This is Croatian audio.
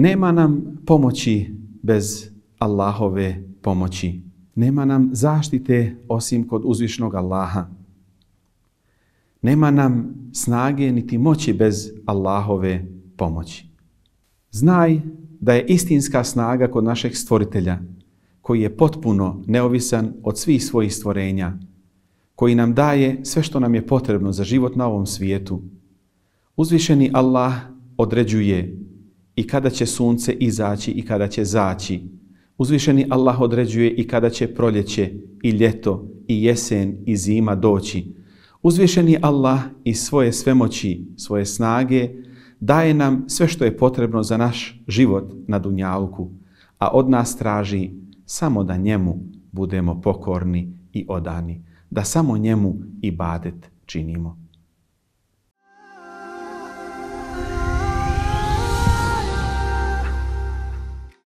Nema nam pomoći bez Allahove pomoći. Nema nam zaštite osim kod uzvišnog Allaha. Nema nam snage niti moći bez Allahove pomoći. Znaj da je istinska snaga kod našeg stvoritelja, koji je potpuno neovisan od svih svojih stvorenja, koji nam daje sve što nam je potrebno za život na ovom svijetu. Uzvišeni Allah određuje i kada će sunce izaći i kada će zaći. Uzvišeni Allah određuje i kada će proljeće i ljeto i jesen i zima doći. Uzvišeni Allah i svoje svemoći, svoje snage daje nam sve što je potrebno za naš život na Dunjalku, a od nas traži samo da njemu budemo pokorni i odani, da samo njemu i badet činimo.